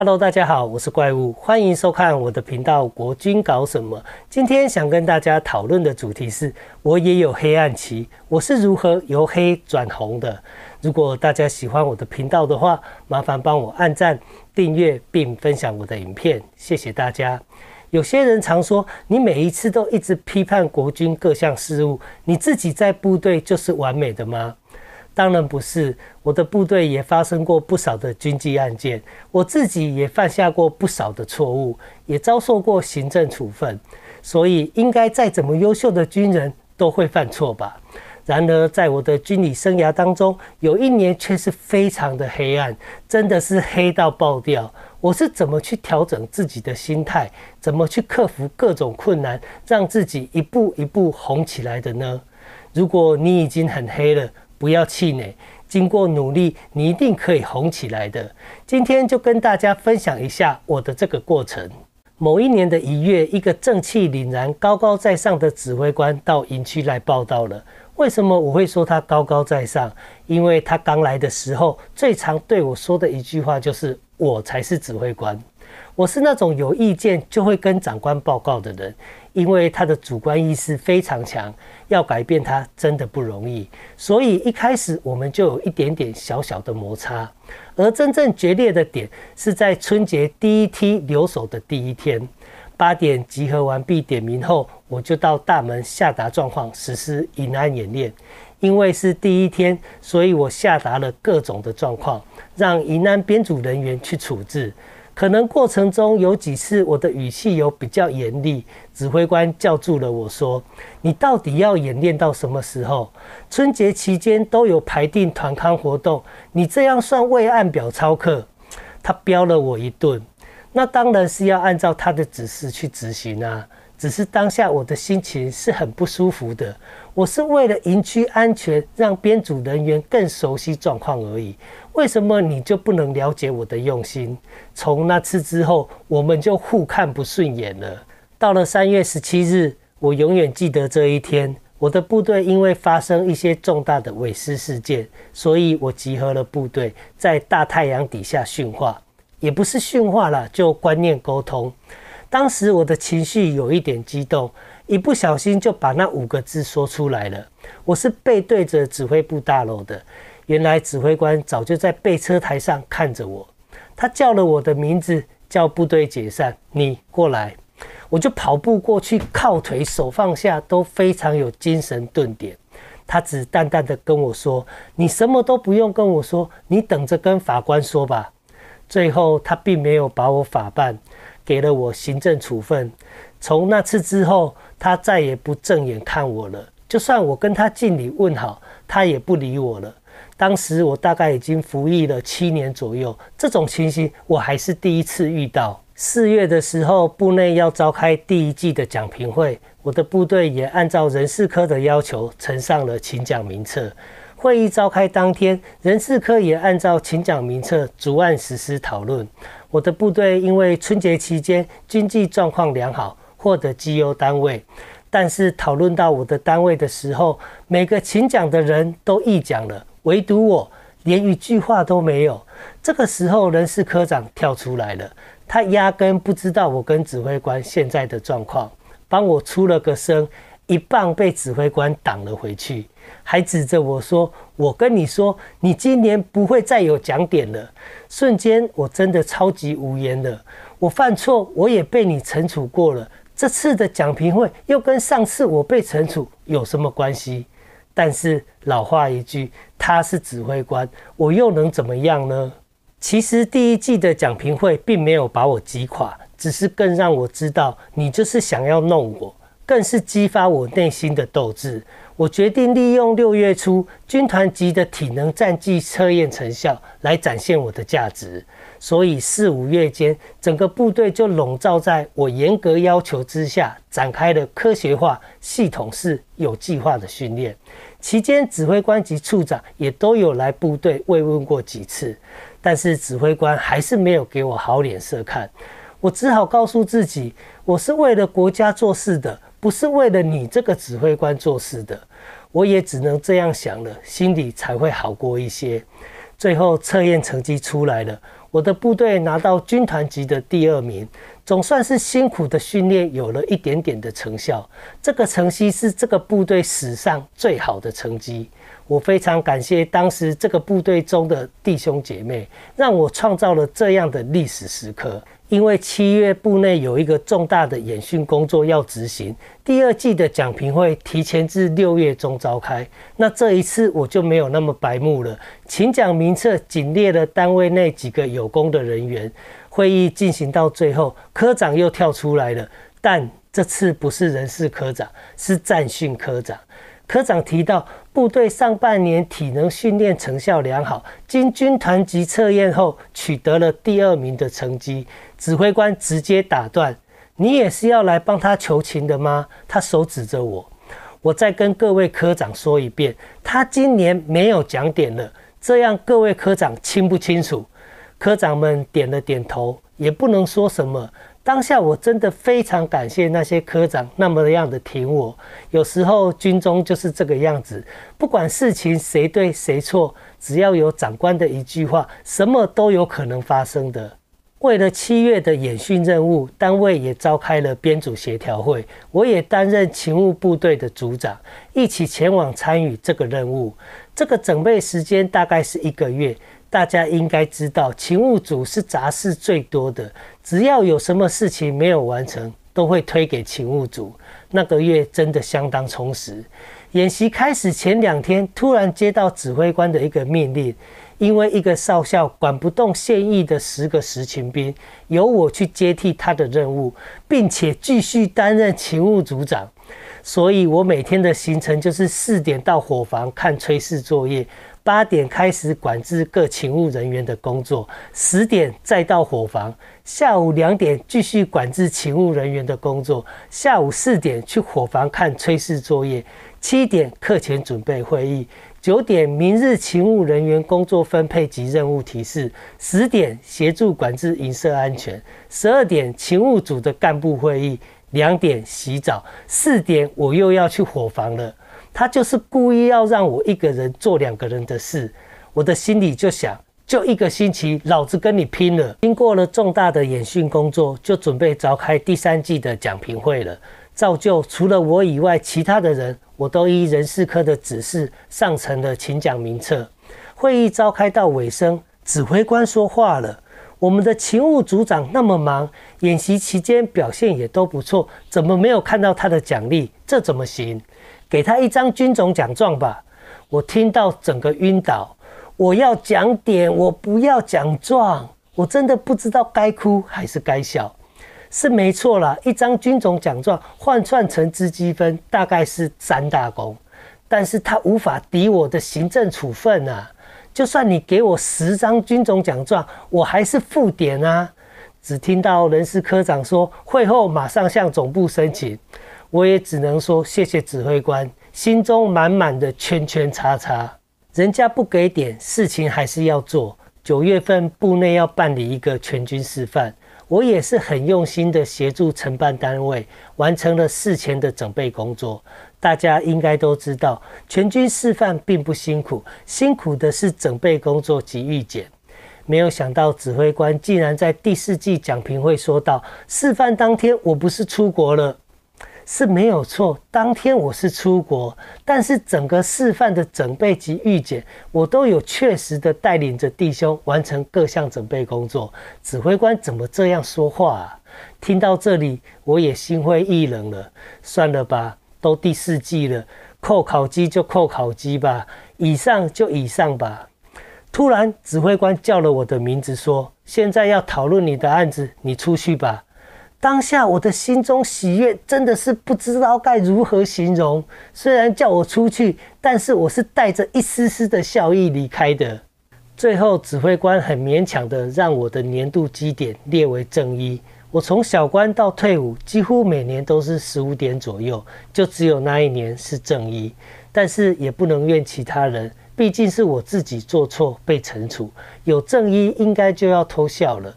Hello，大家好，我是怪物，欢迎收看我的频道《国军搞什么》。今天想跟大家讨论的主题是：我也有黑暗期，我是如何由黑转红的？如果大家喜欢我的频道的话，麻烦帮我按赞、订阅并分享我的影片，谢谢大家。有些人常说，你每一次都一直批判国军各项事务，你自己在部队就是完美的吗？当然不是，我的部队也发生过不少的军纪案件，我自己也犯下过不少的错误，也遭受过行政处分。所以，应该再怎么优秀的军人都会犯错吧？然而，在我的军旅生涯当中，有一年却是非常的黑暗，真的是黑到爆掉。我是怎么去调整自己的心态，怎么去克服各种困难，让自己一步一步红起来的呢？如果你已经很黑了，不要气馁，经过努力，你一定可以红起来的。今天就跟大家分享一下我的这个过程。某一年的一月，一个正气凛然、高高在上的指挥官到营区来报道了。为什么我会说他高高在上？因为他刚来的时候，最常对我说的一句话就是“我才是指挥官”。我是那种有意见就会跟长官报告的人，因为他的主观意识非常强，要改变他真的不容易，所以一开始我们就有一点点小小的摩擦。而真正决裂的点是在春节第一梯留守的第一天，八点集合完毕点名后，我就到大门下达状况实施营安演练，因为是第一天，所以我下达了各种的状况，让迎安编组人员去处置。可能过程中有几次我的语气有比较严厉，指挥官叫住了我说：“你到底要演练到什么时候？春节期间都有排定团康活动，你这样算未按表操课。”他飙了我一顿。那当然是要按照他的指示去执行啊，只是当下我的心情是很不舒服的。我是为了营区安全，让编组人员更熟悉状况而已。为什么你就不能了解我的用心？从那次之后，我们就互看不顺眼了。到了三月十七日，我永远记得这一天。我的部队因为发生一些重大的伪师事件，所以我集合了部队，在大太阳底下训话。也不是训话了，就观念沟通。当时我的情绪有一点激动，一不小心就把那五个字说出来了。我是背对着指挥部大楼的。原来指挥官早就在备车台上看着我，他叫了我的名字，叫部队解散，你过来，我就跑步过去，靠腿手放下，都非常有精神。顿点，他只淡淡的跟我说：“你什么都不用跟我说，你等着跟法官说吧。”最后他并没有把我法办，给了我行政处分。从那次之后，他再也不正眼看我了，就算我跟他敬礼问好，他也不理我了。当时我大概已经服役了七年左右，这种情形我还是第一次遇到。四月的时候，部内要召开第一季的奖评会，我的部队也按照人事科的要求呈上了请奖名册。会议召开当天，人事科也按照请奖名册逐案实施讨论。我的部队因为春节期间经济状况良好，获得绩优单位。但是讨论到我的单位的时候，每个请奖的人都议奖了。唯独我连一句话都没有。这个时候人事科长跳出来了，他压根不知道我跟指挥官现在的状况，帮我出了个声，一棒被指挥官挡了回去，还指着我说：“我跟你说，你今年不会再有奖点了。”瞬间，我真的超级无言了。我犯错，我也被你惩处过了，这次的奖评会又跟上次我被惩处有什么关系？但是老话一句，他是指挥官，我又能怎么样呢？其实第一季的讲评会并没有把我击垮，只是更让我知道你就是想要弄我，更是激发我内心的斗志。我决定利用六月初军团级的体能战绩测验成效来展现我的价值，所以四五月间，整个部队就笼罩在我严格要求之下，展开了科学化、系统式、有计划的训练。期间，指挥官及处长也都有来部队慰问过几次，但是指挥官还是没有给我好脸色看。我只好告诉自己，我是为了国家做事的。不是为了你这个指挥官做事的，我也只能这样想了，心里才会好过一些。最后测验成绩出来了，我的部队拿到军团级的第二名，总算是辛苦的训练有了一点点的成效。这个成绩是这个部队史上最好的成绩，我非常感谢当时这个部队中的弟兄姐妹，让我创造了这样的历史时刻。因为七月部内有一个重大的演训工作要执行，第二季的奖评会提前至六月中召开。那这一次我就没有那么白目了，请奖名册仅列了单位内几个有功的人员。会议进行到最后，科长又跳出来了，但这次不是人事科长，是战训科长。科长提到，部队上半年体能训练成效良好，经军团级测验后取得了第二名的成绩。指挥官直接打断：“你也是要来帮他求情的吗？”他手指着我，我再跟各位科长说一遍，他今年没有讲点了。这样各位科长清不清楚？科长们点了点头，也不能说什么。当下我真的非常感谢那些科长那么样的挺我。有时候军中就是这个样子，不管事情谁对谁错，只要有长官的一句话，什么都有可能发生的。为了七月的演训任务，单位也召开了编组协调会。我也担任勤务部队的组长，一起前往参与这个任务。这个准备时间大概是一个月。大家应该知道，勤务组是杂事最多的，只要有什么事情没有完成，都会推给勤务组。那个月真的相当充实。演习开始前两天，突然接到指挥官的一个命令。因为一个少校管不动现役的十个实勤兵，由我去接替他的任务，并且继续担任勤务组长，所以我每天的行程就是四点到伙房看炊事作业，八点开始管制各勤务人员的工作，十点再到伙房，下午两点继续管制勤务人员的工作，下午四点去伙房看炊事作业，七点课前准备会议。九点，明日勤务人员工作分配及任务提示。十点，协助管制营色安全。十二点，勤务组的干部会议。两点，洗澡。四点，我又要去伙房了。他就是故意要让我一个人做两个人的事。我的心里就想，就一个星期，老子跟你拼了。经过了重大的演训工作，就准备召开第三季的讲评会了。造就除了我以外，其他的人。我都依人事科的指示上呈了请奖名册。会议召开到尾声，指挥官说话了：“我们的勤务组长那么忙，演习期间表现也都不错，怎么没有看到他的奖励？这怎么行？给他一张军种奖状吧！”我听到整个晕倒。我要讲点，我不要奖状，我真的不知道该哭还是该笑。是没错了，一张军种奖状换算成资积分大概是三大功，但是他无法抵我的行政处分啊！就算你给我十张军种奖状，我还是负点啊！只听到人事科长说会后马上向总部申请，我也只能说谢谢指挥官，心中满满的圈圈叉叉，人家不给点事情还是要做。九月份部内要办理一个全军示范。我也是很用心的协助承办单位完成了事前的准备工作，大家应该都知道，全军示范并不辛苦，辛苦的是准备工作及预检。没有想到指挥官竟然在第四季讲评会说到，示范当天我不是出国了。是没有错，当天我是出国，但是整个示范的准备及预检，我都有确实的带领着弟兄完成各项准备工作。指挥官怎么这样说话啊？听到这里，我也心灰意冷了，算了吧，都第四季了，扣考机就扣考机吧，以上就以上吧。突然，指挥官叫了我的名字，说：“现在要讨论你的案子，你出去吧。”当下我的心中喜悦真的是不知道该如何形容。虽然叫我出去，但是我是带着一丝丝的笑意离开的。最后指挥官很勉强的让我的年度基点列为正一。我从小官到退伍，几乎每年都是十五点左右，就只有那一年是正一。但是也不能怨其他人，毕竟是我自己做错被惩处。有正一应该就要偷笑了。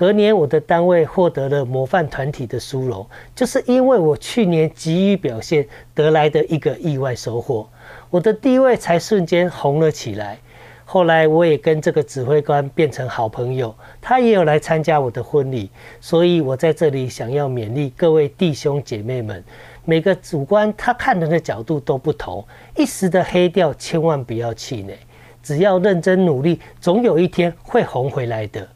隔年，我的单位获得了模范团体的殊荣，就是因为我去年急于表现得来的一个意外收获，我的地位才瞬间红了起来。后来，我也跟这个指挥官变成好朋友，他也有来参加我的婚礼。所以我在这里想要勉励各位弟兄姐妹们，每个主观他看人的角度都不同，一时的黑掉千万不要气馁，只要认真努力，总有一天会红回来的。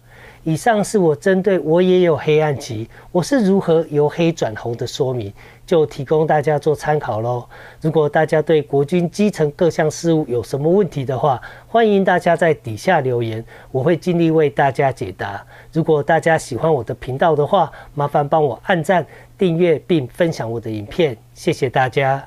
以上是我针对“我也有黑暗期，我是如何由黑转红”的说明，就提供大家做参考喽。如果大家对国军基层各项事务有什么问题的话，欢迎大家在底下留言，我会尽力为大家解答。如果大家喜欢我的频道的话，麻烦帮我按赞、订阅并分享我的影片，谢谢大家。